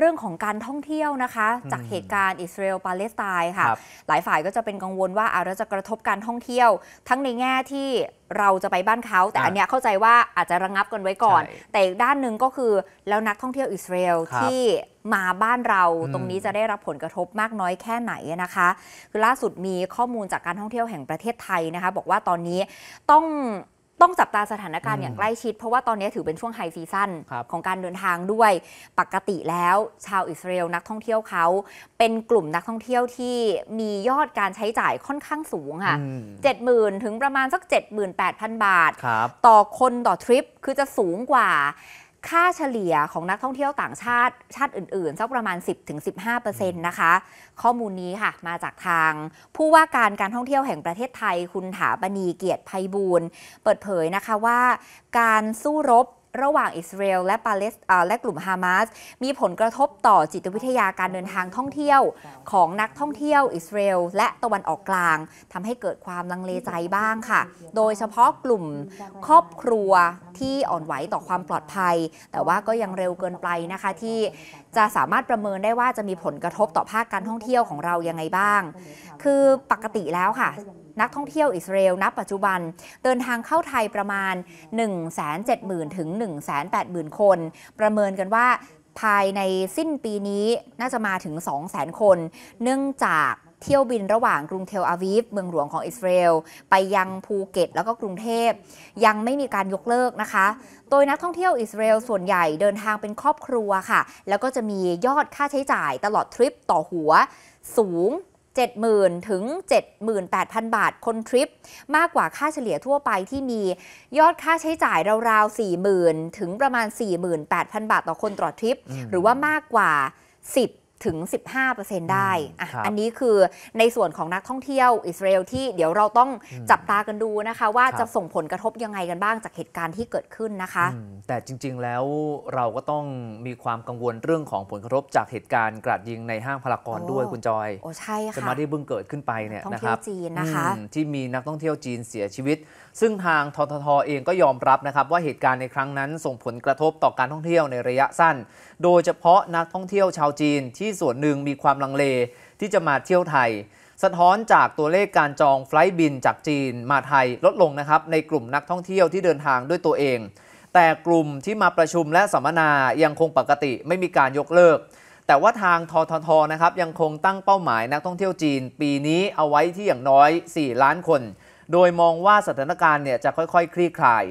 เรื่องของการท่องเที่ยวนะคะ จากเหตุการณ์อิสราเอลปาเลสไตน์ค่ะหลายฝ่ายก็จะเป็นกังวลว่าอาจจะกระทบการท่องเที่ยว ทั้งในแง่ที่เราจะไปบ้านเขาแต่อันเนี้ยเข้าใจว่าอาจจะระงงับกันไว้ก่อน แต่อีกด้านหนึ่งก็คือแล้วนักท่องเที่ยวอิสราเอลที่มาบ้านเรา ตรงนี้จะได้รับผลกระทบมากน้อยแค่ไหนนะคะ คือล่าสุดมีข้อมูลจากการท่องเที่ยวแห่งประเทศไทยนะคะบอกว่าตอนนี้ต้องต้องจับตาสถานการณ์อย่างใกล้ชิด เพราะว่าตอนนี้ถือเป็นช่วงไฮซีซันของการเดินทางด้วยปกติแล้ว ชาวอิสราเอลนักท่องเที่ยวเขาเป็นกลุ่มนักท่องเที่ยวที่มียอดการใช้จ่ายค่อนข้างสูงค่ะเจ็ดหมื่นถึงประมาณสัก78,000 บาท ต่อคนต่อทริปคือจะสูงกว่าค่าเฉลี่ยของนักท่องเที่ยวต่างชาติ ชาติอื่นๆสักประมาณ 10-15%นะคะ ข้อมูลนี้ค่ะมาจากทาง ผู้ว่าการการท่องเที่ยวแห่งประเทศไทย คุณถาบณีเกียรติภัยบูรณ์ เปิดเผยนะคะว่าการสู้รบระหว่างอิสราเอลและปาเลสและกลุ่มฮามาสมีผลกระทบต่อจิตวิทยาการเดินทางท่องเที่ยว ของนักท่องเที่ยวอิสราเอลและตะวันออกกลางทำให้เกิดความลังเลใจบ้างค่ะ โดยเฉพาะกลุ่มครอบครัวที่อ่อนไหวต่อความปลอดภัย แต่ว่าก็ยังเร็วเกินไปนะคะ ที่จะสามารถประเมินได้ว่าจะมีผลกระทบต่อภาคการท่องเที่ยวของเรายังไงบ้าง คือปกติแล้วค่ะนักท่องเที่ยวอิสราเอลนับปัจจุบันเดินทางเข้าไทยประมาณ 170,000 ถึง 180,000 คน ประเมินกันว่าภายในสิ้นปีนี้น่าจะมาถึง 200,000คน เนื่องจากเที่ยวบินระหว่างกรุงเทลอาวีฟเมืองหลวงของอิสราเอลไปยังภูเก็ต แล้วก็กรุงเทพ ยังไม่มีการยกเลิกนะคะโดยนักท่องเที่ยวอิสราเอลส่วนใหญ่เดินทางเป็นครอบครัวค่ะ แล้วก็จะมียอดค่าใช้จ่ายตลอดทริปต่อหัวสูง70,000 ถึง 78,000 บาทคนทริป มากกว่าค่าเฉลี่ยทั่วไปที่มียอดค่าใช้จ่ายราวๆ40,000 ถึงประมาณ 48,000บาทต่อคนต่อทริป หรือว่ามากกว่า 10ถึง 15%ได้ อ่ะ อันนี้คือในส่วนของนักท่องเที่ยวอิสราเอลที่เดี๋ยวเราต้องจับตากันดูนะคะว่าจะส่งผลกระทบยังไงกันบ้าง จากเหตุการณ์ที่เกิดขึ้นนะคะ แต่จริงๆ แล้วเราก็ต้องมีความกังวลเรื่องของผลกระทบจากเหตุการณ์กราดยิงในห้างพารากอนด้วยคุณจอยโอ้ใช่ค่ะจะมาที่เพิ่งเกิดขึ้นไปเนี่ยนะครับท่ีจีนนะคะ ที่มีนักท่องเที่ยวจีนเสียชีวิต ซึ่งทางทททเองก็ยอมรับนะครับว่าเหตุการณ์ในครั้งนั้น ส่งผลกระทบต่อการท่องเที่ยวในระยะสั้น โดยเฉพาะนักท่องเที่ยวชาวจีนที่ที่ส่วนหนึ่งมีความลังเลที่จะมาเที่ยวไทย สะท้อนจากตัวเลขการจองไฟล์บินจากจีน มาไทยลดลงนะครับในกลุ่มนักท่องเที่ยวที่เดินทางด้วยตัวเอง แต่กลุ่มที่มาประชุมและสัมมนายังคงปกติไม่มีการยกเลิก แต่ว่าทางททอนะครับยังคงตั้งเป้าหมายนักท่องเที่ยวจีนปีนี้เอาไว้ที่อย่างน้อย 4 ล้านคน โดยมองว่าสถานการณ์เนี่ยจะค่อยๆคลี่คลาย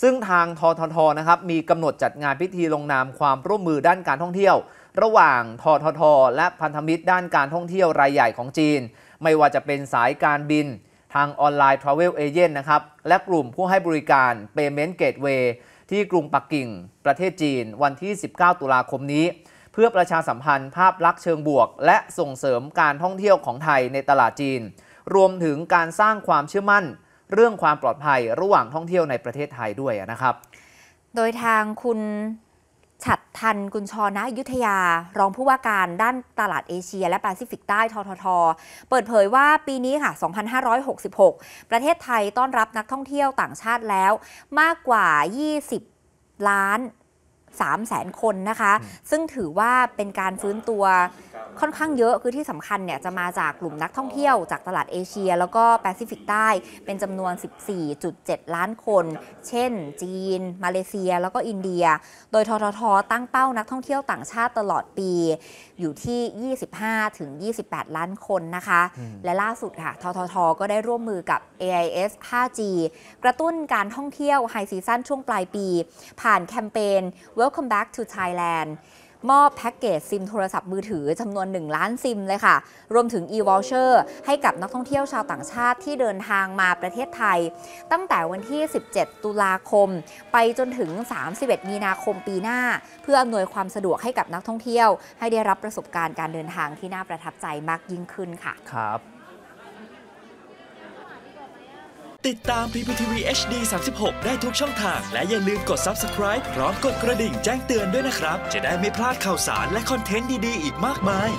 ซึ่งทางทททนะครับมีกำหนดจัดงานพิธีลงนามความร่วมมือด้านการท่องเที่ยว ระหว่างททท และพันธมิตรด้านการท่องเที่ยวรายใหญ่ของจีน ไม่ว่าจะเป็นสายการบินทางออนไลน์ทราเวลเอเจนต์นะครับและกลุ่มผู้ให้บริการเปเมนต์เกตเวย์ที่กรุงปักกิ่งประเทศจีนวันที่ 19 ตุลาคมนี้ เพื่อประชาสัมพันธ์ภาพลักษณ์เชิงบวก และส่งเสริมการท่องเที่ยวของไทยในตลาดจีน รวมถึงการสร้างความเชื่อมั่นเรื่องความปลอดภัยระหว่างท่องเที่ยวในประเทศไทยด้วยนะครับ โดยทางคุณ ฉัดทันกุญชรนะยุทธยา รองผู้ว่าการด้านตลาดเอเชียและแปซิฟิกใต้ททท เปิดเผยว่าปีนี้ค่ะ2566 ประเทศไทยต้อนรับนักท่องเที่ยวต่างชาติแล้วมากกว่า 20 ล้าน3 0 0 0 0คนนะคะ ซึ่งถือว่าเป็นการฟื้นตัวค่อนข้างเยอะ คือที่สำคัญเนี่ยจะมาจากกลุ่มนักท่องเที่ยวจากตลาดเอเชียแล้วก็แปซิฟิกใต้เป็นจำนวน 14.7 ล้านคน เช่นจีน มาเลเซียแล้วก็อินเดีย โดยทททตั้งเป้านักท่องเที่ยวต่างชาติตลอดปีอยู่ที่ 25ถึง28 ล้านคนนะคะ และล่าสุดค่ะทททก็ได้ร่วมมือกับ AIS 5G กระตุ้นการท่องเที่ยวไฮซีซั่นช่วงปลายปี ผ่านแคมเปญ Welcome back to Thailand มอบแพ็กเกจซิมโทรศัพท์มือถือจำนวน 1 ล้านซิมเลยค่ะ รวมถึง e-voucher ให้กับนักท่องเที่ยวชาวต่างชาติที่เดินทางมาประเทศไทย ตั้งแต่วันที่ 17 ตุลาคม ไปจนถึง 31 มีนาคมปีหน้า เพื่ออำนวยความสะดวกให้กับนักท่องเที่ยว ให้ได้รับประสบการณ์การเดินทางที่น่าประทับใจมากยิ่งขึ้นค่ะครับติดตาม PPTV HD 36 ได้ทุกช่องทาง และอย่าลืมกด Subscribe พร้อมกดกระดิ่งแจ้งเตือนด้วยนะครับ จะได้ไม่พลาดข่าวสารและคอนเทนต์ดี ๆ อีกมากมาย